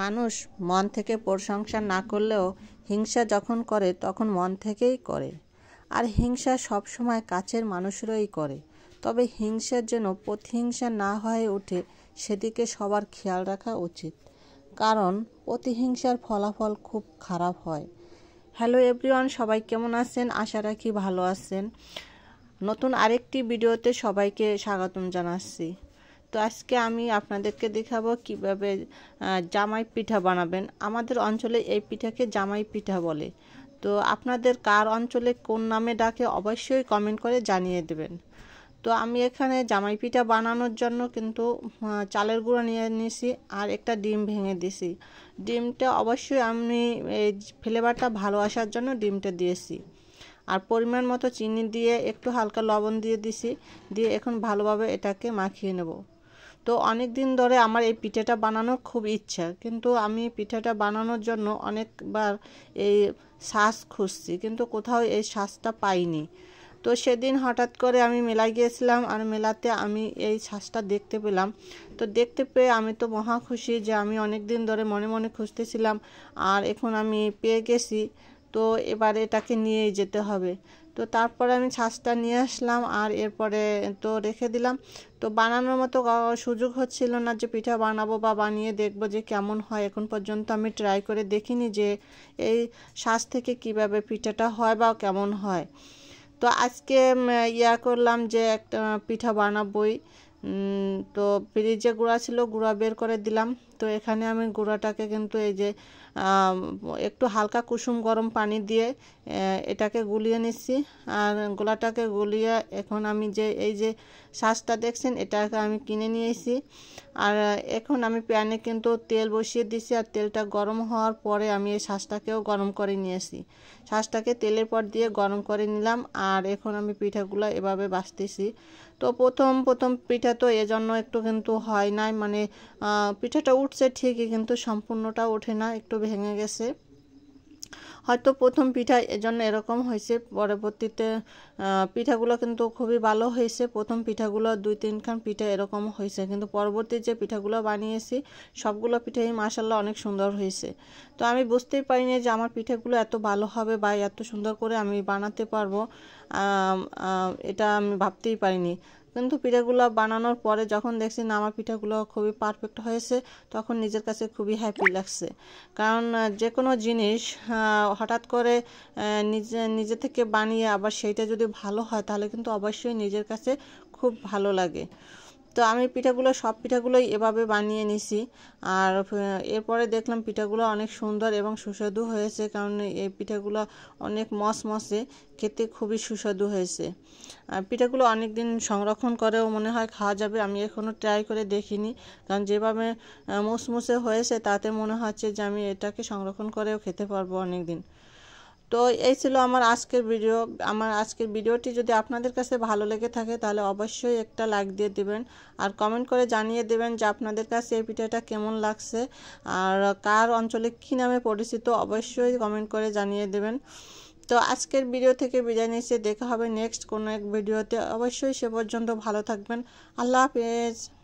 মানুষ মন থেকে প্রশংসা না করলেও হিংসা যখন করে তখন মন থেকেই করে আর হিংসা সব সময় কাছের মানুষরাই করে তবে হিংসার যেন প্রতিহিংসা না হয়ে ওঠে সেদিকে সবার খেয়াল রাখা উচিত কারণ প্রতিহিংসার ফলাফল খুব খারাপ হয় হ্যালো এভরিওয়ান সবাই কেমন আছেন আশা রাখি ভালো আছেন নতুন আরেকটি ভিডিওতে সবাইকে স্বাগতম জানাচ্ছি তো আজকে আমি আপনাদেরকে দেখাবো কিভাবে জামাই পিঠা বানাবেন আমাদের অঞ্চলে এই পিঠাকে জামাই পিঠা বলে তো আপনাদের কার অঞ্চলে কোন নামে ডাকে অবশ্যই কমেন্ট করে জানিয়ে দেবেন তো আমি এখানে জামাই পিঠা বানানোর জন্য কিন্তু চালের গুঁড়ো নিয়ে নিয়েছি আর একটা ডিম ভেঙে দিছি ডিমটা অবশ্যই আমি এই ফ্লেভারটা ভালো আসার জন্য ডিমটা দিয়েছি আর পরিমাণ মতো চিনি দিয়ে একটু হালকা লবণ দিয়ে দিছি দিয়ে এখন ভালোভাবে এটাকে মাখিয়ে নেব তো অনেক দিন ধরে আমার এই পিঠেটা বানানোর খুব ইচ্ছা কিন্তু আমি পিঠেটা বানানোর জন্য অনেকবার এই শ্বাস খুঁজছি কিন্তু কোথাও এই শ্বাসটা পাইনি তো সেদিন হঠাৎ করে আমি মেলায় গিয়েছিলাম আর মেলাতে আমি এই শ্বাসটা দেখতে পেলাম তো দেখতে পেয়ে আমি তো মহা খুশি যে আমি অনেক দিন ধরে মনে মনে খুঁজতেছিলাম আর এখন আমি পেয়ে গেছি তো এবার এটাকে নিয়ে যেতে হবে তো তারপরে আমি ছাঁচটা নিয়ে আসলাম আর এরপরে তো রেখে দিলাম তো বানানোর মতো সুযোগ হচ্ছিল না যে পিঠা বানাবো বা বানিয়ে দেখবো যে কেমন হয় এখন পর্যন্ত আমি ট্রাই করে দেখিনি যে এই শ্বাস থেকে কিভাবে পিঠাটা হয় বা কেমন হয় তো আজকে ইয়া করলাম যে একটা পিঠা বানাবোই তো ফ্রিজে গুঁড়া ছিল গুঁড়া বের করে দিলাম তো এখানে আমি গুঁড়াটাকে কিন্তু এই যে একটু হালকা কুসুম গরম পানি দিয়ে এটাকে গুলিয়ে নিচ্ছি আর গোলাটাকে গুলিয়ে এখন আমি যে এই যে শাঁসটা দেখছেন এটাকে আমি কিনে নিয়েছি আর এখন আমি প্যানে কিন্তু তেল বসিয়ে দিছি আর তেলটা গরম হওয়ার পরে আমি এই শাঁসটাকেও গরম করে নিয়েছি শাঁসটাকে তেলের পর দিয়ে গরম করে নিলাম আর এখন আমি পিঠাগুলো এভাবে বাছতেছি তো প্রথম প্রথম পিঠা পিঠা তো এজন্য একটু কিন্তু হয় নাই মানে পিঠাটা উঠছে ঠিকই কিন্তু সম্পূর্ণটা ওঠে না একটু ভেঙে গেছে হয়তো প্রথম পিঠা এজন্য এরকম হয়েছে পরবর্তীতে পিঠাগুলো কিন্তু খুবই ভালো হয়েছে প্রথম পিঠাগুলো দুই তিনখান পিঠা এরকম হয়েছে কিন্তু পরবর্তী যে পিঠাগুলো বানিয়েছি সবগুলো পিঠাই মাসাল্লাহ অনেক সুন্দর হয়েছে তো আমি বুঝতেই পারিনি যে আমার পিঠাগুলো এত ভালো হবে বা এত সুন্দর করে আমি বানাতে পারবো এটা আমি ভাবতেই পারিনি কিন্তু পিঠাগুলো বানানোর পরে যখন দেখছি না আমার পিঠাগুলো খুবই পারফেক্ট হয়েছে তখন নিজের কাছে খুবই হ্যাপি লাগছে কারণ যে কোনো জিনিস হঠাৎ করে নিজে নিজে থেকে বানিয়ে আবার সেইটা যদি ভালো হয় তাহলে কিন্তু অবশ্যই নিজের কাছে খুব ভালো লাগে তো আমি পিঠাগুলো সব পিঠাগুলোই এভাবে বানিয়ে নিছি আর এরপরে দেখলাম পিঠাগুলো অনেক সুন্দর এবং সুস্বাদু হয়েছে কারণ এই পিঠাগুলো অনেক মসমসে খেতে খুবই সুস্বাদু হয়েছে আর পিঠাগুলো অনেক দিন সংরক্ষণ করেও মনে হয় খাওয়া যাবে আমি এখনও ট্রাই করে দেখিনি কারণ যেভাবে মুসমুসে হয়েছে তাতে মনে হচ্ছে যে আমি এটাকে সংরক্ষণ করেও খেতে পারবো অনেক দিন তো এই ছিল আমার আজকের ভিডিও আমার আজকের ভিডিওটি যদি আপনাদের কাছে ভালো লেগে থাকে তাহলে অবশ্যই একটা লাইক দিয়ে দিবেন আর কমেন্ট করে জানিয়ে দেবেন যে আপনাদের কাছে এই পিঠাটা কেমন লাগছে আর কার অঞ্চলে কী নামে পরিচিত অবশ্যই কমেন্ট করে জানিয়ে দেবেন তো আজকের ভিডিও থেকে বিদায় নিচ্ছে দেখা হবে নেক্সট কোনো এক ভিডিওতে অবশ্যই সে পর্যন্ত ভালো থাকবেন আল্লাহ হাফিজ